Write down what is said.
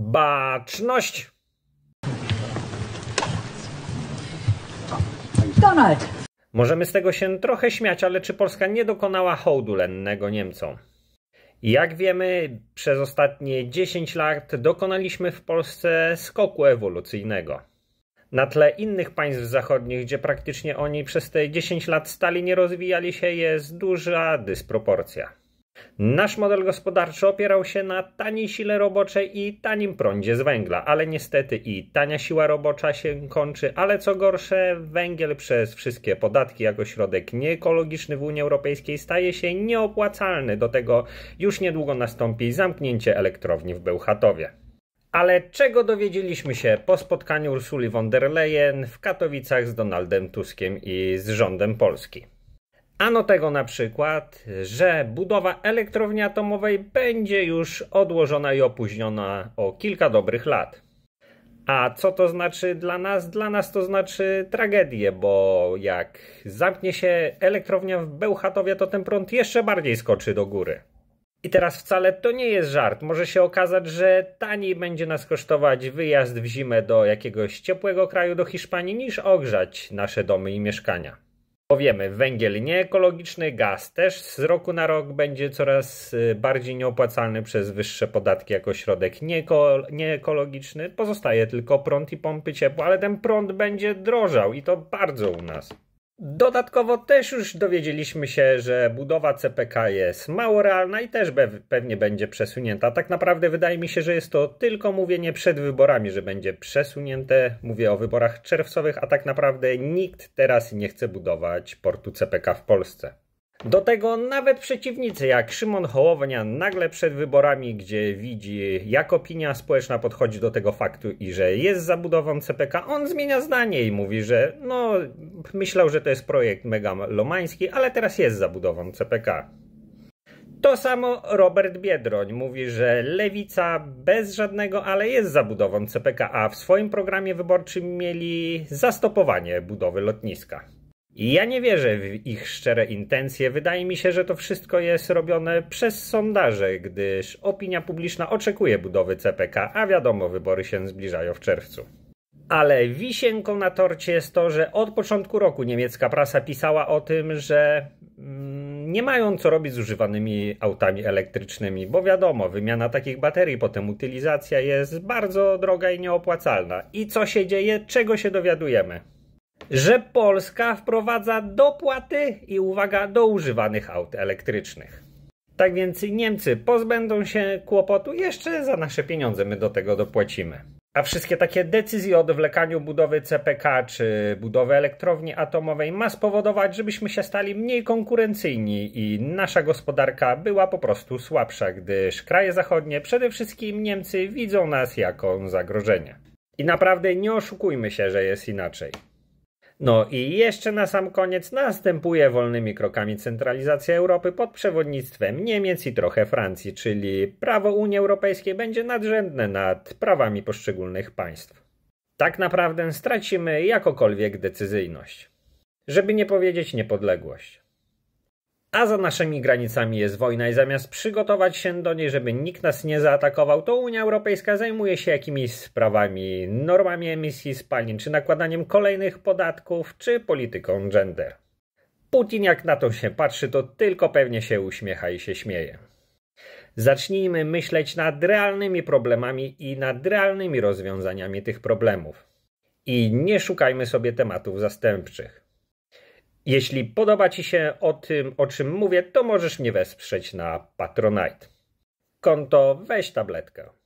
Baczność! Donald! Możemy z tego się trochę śmiać, ale czy Polska nie dokonała hołdu lennego Niemcom? Jak wiemy, przez ostatnie 10 lat dokonaliśmy w Polsce skoku ewolucyjnego. Na tle innych państw zachodnich, gdzie praktycznie oni przez te 10 lat stali nie rozwijali się, jest duża dysproporcja. Nasz model gospodarczy opierał się na taniej sile roboczej i tanim prądzie z węgla, ale niestety i tania siła robocza się kończy, ale co gorsze, węgiel przez wszystkie podatki jako środek nieekologiczny w Unii Europejskiej staje się nieopłacalny. Do tego już niedługo nastąpi zamknięcie elektrowni w Bełchatowie. Ale czego dowiedzieliśmy się po spotkaniu Ursuli von der Leyen w Katowicach z Donaldem Tuskiem i z rządem Polski? Ano tego na przykład, że budowa elektrowni atomowej będzie już odłożona i opóźniona o kilka dobrych lat. A co to znaczy dla nas? Dla nas to znaczy tragedię, bo jak zamknie się elektrownia w Bełchatowie, to ten prąd jeszcze bardziej skoczy do góry. I teraz wcale to nie jest żart. Może się okazać, że taniej będzie nas kosztować wyjazd w zimę do jakiegoś ciepłego kraju, do Hiszpanii, niż ogrzać nasze domy i mieszkania. Powiemy, węgiel nieekologiczny, gaz też z roku na rok będzie coraz y, bardziej nieopłacalny przez wyższe podatki jako środek nieekologiczny. Pozostaje tylko prąd i pompy ciepła, ale ten prąd będzie drożał i to bardzo u nas. Dodatkowo też już dowiedzieliśmy się, że budowa CPK jest mało realna i też pewnie będzie przesunięta. Tak naprawdę wydaje mi się, że jest to tylko mówienie przed wyborami, że będzie przesunięte. Mówię o wyborach czerwcowych, a tak naprawdę nikt teraz nie chce budować portu CPK w Polsce. Do tego nawet przeciwnicy jak Szymon Hołownia nagle przed wyborami, gdzie widzi jak opinia społeczna podchodzi do tego faktu i że jest zabudową CPK, on zmienia zdanie i mówi, że no myślał, że to jest projekt megalomański, ale teraz jest zabudową CPK. To samo Robert Biedroń mówi, że lewica bez żadnego, ale jest zabudową CPK, a w swoim programie wyborczym mieli zastopowanie budowy lotniska. Ja nie wierzę w ich szczere intencje. Wydaje mi się, że to wszystko jest robione przez sondaże, gdyż opinia publiczna oczekuje budowy CPK, a wiadomo, wybory się zbliżają w czerwcu. Ale wisienką na torcie jest to, że od początku roku niemiecka prasa pisała o tym, że mm, nie mają co robić z używanymi autami elektrycznymi, bo wiadomo, wymiana takich baterii, potem utylizacja jest bardzo droga i nieopłacalna. I co się dzieje, czego się dowiadujemy? że Polska wprowadza dopłaty i uwaga do używanych aut elektrycznych. Tak więc Niemcy pozbędą się kłopotu, jeszcze za nasze pieniądze my do tego dopłacimy. A wszystkie takie decyzje o odwlekaniu budowy CPK czy budowy elektrowni atomowej ma spowodować, żebyśmy się stali mniej konkurencyjni i nasza gospodarka była po prostu słabsza, gdyż kraje zachodnie, przede wszystkim Niemcy, widzą nas jako zagrożenie. I naprawdę nie oszukujmy się, że jest inaczej. No i jeszcze na sam koniec następuje wolnymi krokami centralizacja Europy pod przewodnictwem Niemiec i trochę Francji, czyli prawo Unii Europejskiej będzie nadrzędne nad prawami poszczególnych państw. Tak naprawdę stracimy jakokolwiek decyzyjność, żeby nie powiedzieć niepodległość a za naszymi granicami jest wojna i zamiast przygotować się do niej, żeby nikt nas nie zaatakował, to Unia Europejska zajmuje się jakimiś sprawami, normami emisji spalin, czy nakładaniem kolejnych podatków, czy polityką gender. Putin jak na to się patrzy, to tylko pewnie się uśmiecha i się śmieje. Zacznijmy myśleć nad realnymi problemami i nad realnymi rozwiązaniami tych problemów. I nie szukajmy sobie tematów zastępczych. Jeśli podoba Ci się o tym, o czym mówię, to możesz mnie wesprzeć na Patronite. Konto weź tabletkę.